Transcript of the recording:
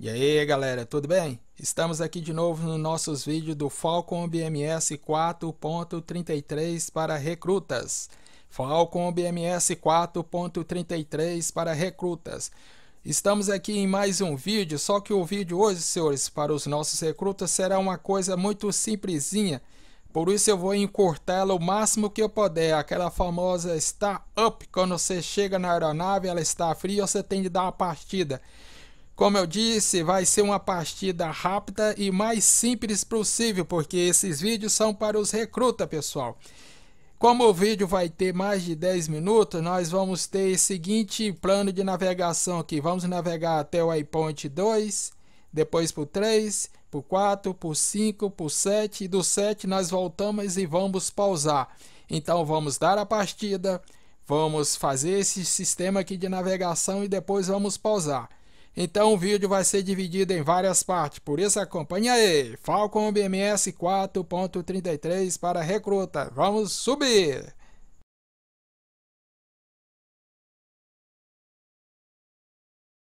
E aí galera, tudo bem? Estamos aqui de novo nos nossos vídeos do Falcon BMS 4.33 para recrutas. Falcon BMS 4.33 para recrutas. Estamos aqui em mais um vídeo, só que o vídeo hoje, senhores, para os nossos recrutas será uma coisa muito simplesinha. Por isso eu vou encurtá-la o máximo que eu puder. Aquela famosa está up, quando você chega na aeronave, ela está fria, você tem de dar uma partida. Como eu disse, vai ser uma partida rápida e mais simples possível, porque esses vídeos são para os recruta, pessoal. Como o vídeo vai ter mais de 10 minutos, nós vamos ter o seguinte plano de navegação aqui. Vamos navegar até o iPoint 2, depois para o 3, para o 4, para o 5, para o 7, e do 7 nós voltamos e vamos pausar. Então vamos dar a partida, vamos fazer esse sistema aqui de navegação e depois vamos pausar. Então o vídeo vai ser dividido em várias partes, por isso acompanha aí. Falcon BMS 4.33 para recruta. Vamos subir!